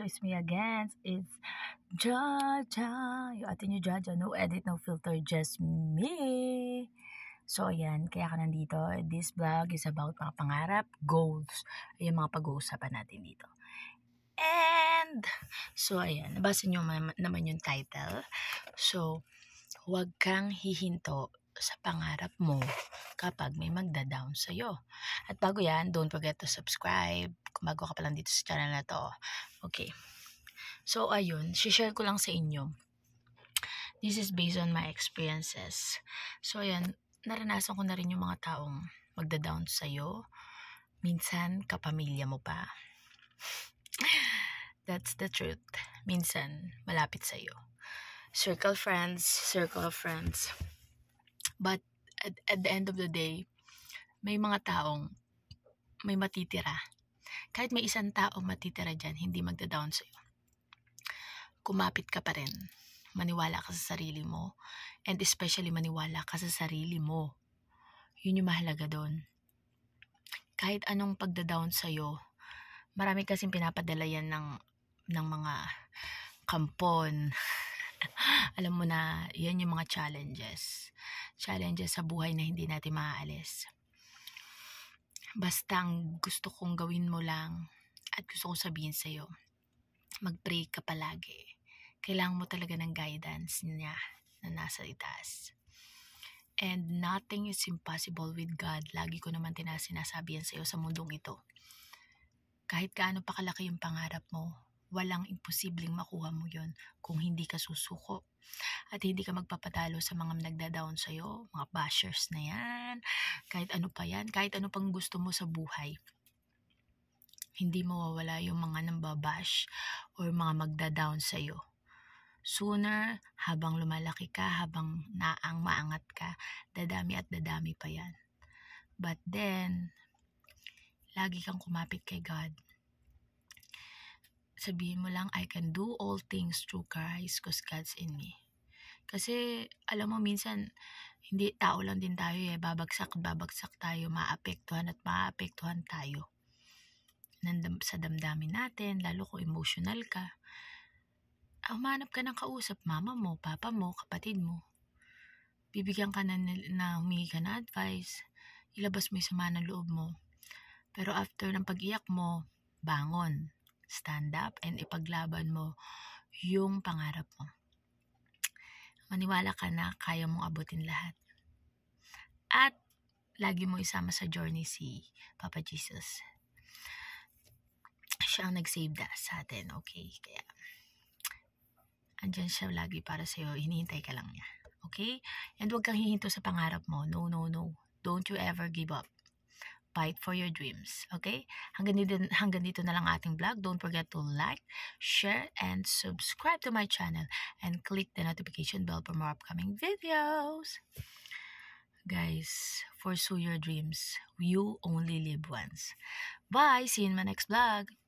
So it's me again. It's Jaja. Yung ate nyo Jaja. No edit, no filter. Just me. So ayan, kaya ka nandito. This vlog is about mga pangarap, goals. Ayan mga pag-uusapan natin dito. And, so ayan, nabasa nyo naman yung title. So, huwag kang hihinto sa pangarap mo kapag may magda-down sa'yo. At bago yan, don't forget to subscribe kung bago ka pa lang dito sa channel na to. Okay. So, ayun, share ko lang sa inyo. This is based on my experiences. So, ayun, naranasan ko na rin yung mga taong magda-down sa'yo. Minsan, kapamilya mo pa. That's the truth. Minsan, malapit sa'yo. Circle friends, circle friends. But, at, at the end of the day, may mga taong may matitira. Kahit may isang taong matitira dyan, hindi magda-down sa'yo. Kumapit ka pa rin. Maniwala ka sa sarili mo. And especially maniwala ka sa sarili mo. Yun yung mahalaga doon. Kahit anong pagda-down sa'yo, marami kasing pinapadala yan ng, ng mga kampon, alam mo na yan yung mga challenges. Challenges sa buhay na hindi natin maaalis. Basta ang gusto kong gawin mo lang at gusto kong sabihin sa'yo, mag-pray ka palagi. Kailangan mo talaga ng guidance niya na nasa itaas. And nothing is impossible with God. Lagi ko naman tinasinasabi yan sa'yo sa mundong ito. Kahit gaano pa kalaki yung pangarap mo, walang imposibleng makuha mo yon kung hindi ka susuko at hindi ka magpapatalo sa mga nagda-down sa'yo, mga bashers na yan, kahit ano pa yan, kahit ano pang gusto mo sa buhay. Hindi mawawala yung mga nambabash or mga magda-down sa'yo. Sooner, habang lumalaki ka, habang naang maangat ka, dadami at dadami pa yan. But then, lagi kang kumapit kay God sabihin mo lang, I can do all things through Christ because God's in me. Kasi, alam mo, minsan, hindi, tao lang din tayo eh. Babagsak, babagsak tayo, maapektuhan at maapektuhan tayo. Nandam, sa damdamin natin, lalo kung emotional ka, ah, humanap ka ng kausap, mama mo, papa mo, kapatid mo. Bibigyan ka na, na humingi ka na advice, ilabas mo yung sama ng loob mo. Pero after ng pag-iyak mo, bangon stand up and ipaglaban mo yung pangarap mo. Maniwala ka na kaya mong abutin lahat. At lagi mo isama sa journey si Papa Jesus. Siya ang nag-save da sa atin, okay? Kaya, andyan siya lagi para sa'yo, hinihintay ka lang niya. Okay? And huwag kang hihinto sa pangarap mo. No, no, no. Don't you ever give up fight for your dreams. Okay? Hanggang dito, hanggang dito na lang ating vlog. Don't forget to like, share, and subscribe to my channel. And click the notification bell for more upcoming videos. Guys, pursue your dreams. You only live once. Bye! See you in my next vlog.